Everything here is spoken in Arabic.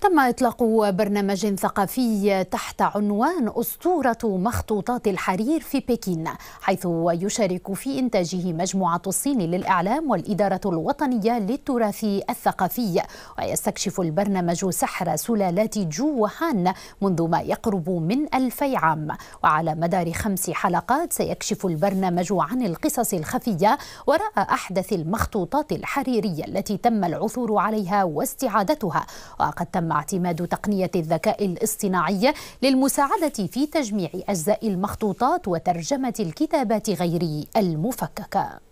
تم إطلاق برنامج ثقافي تحت عنوان أسطورة مخطوطات الحرير في بكين حيث يشارك في إنتاجه مجموعة الصين للإعلام والإدارة الوطنية للتراث الثقافي ويستكشف البرنامج سحر سلالات جو وهان منذ ما يقرب من ألفي عام وعلى مدار خمس حلقات سيكشف البرنامج عن القصص الخفية وراء أحدث المخطوطات الحريرية التي تم العثور عليها واستعادتها وقد تم تم اعتماد تقنية الذكاء الاصطناعي للمساعدة في تجميع أجزاء المخطوطات وترجمة الكتابات غير المفككة